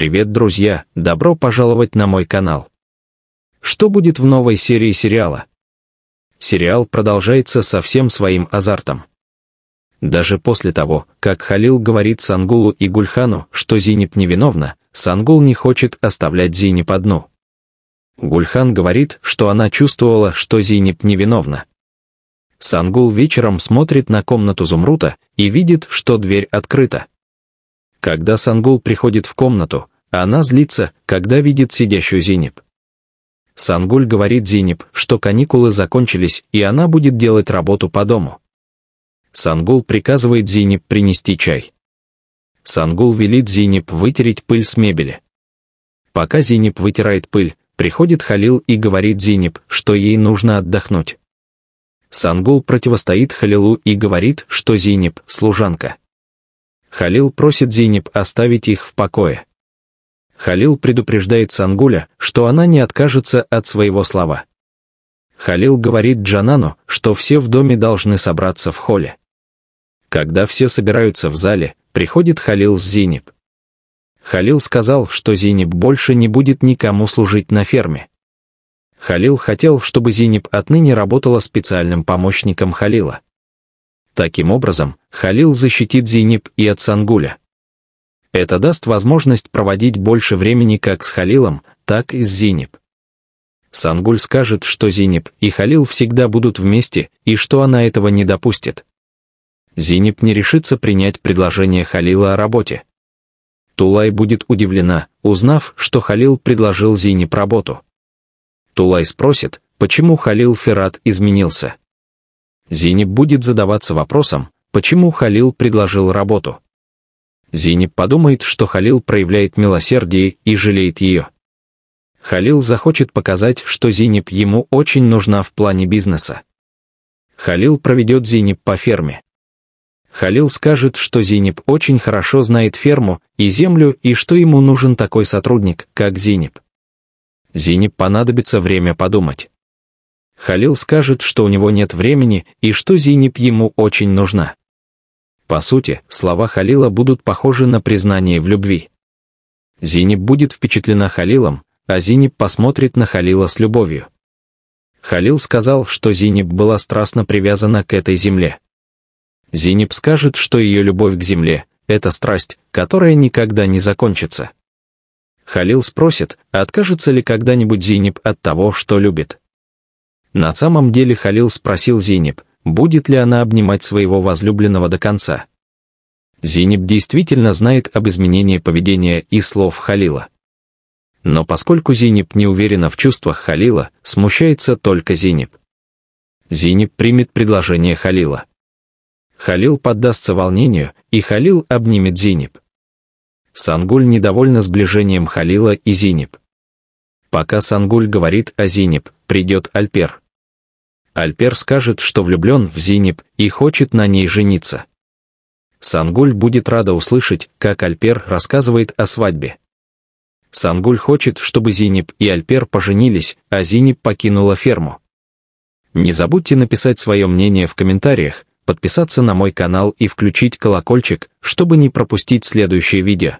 Привет, друзья! Добро пожаловать на мой канал. Что будет в новой серии сериала? Сериал продолжается со всем своим азартом. Даже после того, как Халил говорит Сангулу и Гульхану, что Зинеп невиновна, Сангул не хочет оставлять Зинеп одну. Гульхан говорит, что она чувствовала, что Зинеп невиновна. Сангул вечером смотрит на комнату Зумрута и видит, что дверь открыта. Когда Сангул приходит в комнату, она злится, когда видит сидящую Зинеп. Сангуль говорит Зинеп, что каникулы закончились, и она будет делать работу по дому. Сангул приказывает Зинеп принести чай. Сангул велит Зинеп вытереть пыль с мебели. Пока Зинеп вытирает пыль, приходит Халил и говорит Зинеп, что ей нужно отдохнуть. Сангул противостоит Халилу и говорит, что Зинеп — служанка. Халил просит Зинеп оставить их в покое. Халил предупреждает Сангуля, что она не откажется от своего слова. Халил говорит Джанану, что все в доме должны собраться в холле. Когда все собираются в зале, приходит Халил с Зиниб. Халил сказал, что Зиниб больше не будет никому служить на ферме. Халил хотел, чтобы Зиниб отныне работала специальным помощником Халила. Таким образом, Халил защитит Зиниб и от Сангуля. Это даст возможность проводить больше времени как с Халилом, так и с Зинеб. Сангуль скажет, что Зинеб и Халил всегда будут вместе и что она этого не допустит. Зинеб не решится принять предложение Халила о работе. Тулай будет удивлена, узнав, что Халил предложил Зинеб работу. Тулай спросит, почему Халил Ферат изменился. Зинеб будет задаваться вопросом, почему Халил предложил работу. Зинеб подумает, что Халил проявляет милосердие и жалеет ее. Халил захочет показать, что Зинеб ему очень нужна в плане бизнеса. Халил проведет Зинеб по ферме. Халил скажет, что Зинеб очень хорошо знает ферму и землю, и что ему нужен такой сотрудник, как Зинеб. Зинеб понадобится время подумать. Халил скажет, что у него нет времени и что Зинеб ему очень нужна. По сути, слова Халила будут похожи на признание в любви. Зиниб будет впечатлена Халилом, а Зиниб посмотрит на Халила с любовью. Халил сказал, что Зиниб была страстно привязана к этой земле. Зиниб скажет, что ее любовь к земле — это страсть, которая никогда не закончится. Халил спросит, откажется ли когда-нибудь Зиниб от того, что любит. На самом деле Халил спросил Зиниб, будет ли она обнимать своего возлюбленного до конца. Зинеб действительно знает об изменении поведения и слов Халила. Но поскольку Зинеб не уверена в чувствах Халила, смущается только Зинеб. Зинеб примет предложение Халила. Халил поддастся волнению, и Халил обнимет Зинеб. Сангуль недовольна сближением Халила и Зинеб. Пока Сангуль говорит о Зинеб, придет Альпер. Альпер скажет, что влюблен в Зинеп и хочет на ней жениться. Сангуль будет рада услышать, как Альпер рассказывает о свадьбе. Сангуль хочет, чтобы Зинеп и Альпер поженились, а Зинеп покинула ферму. Не забудьте написать свое мнение в комментариях, подписаться на мой канал и включить колокольчик, чтобы не пропустить следующее видео.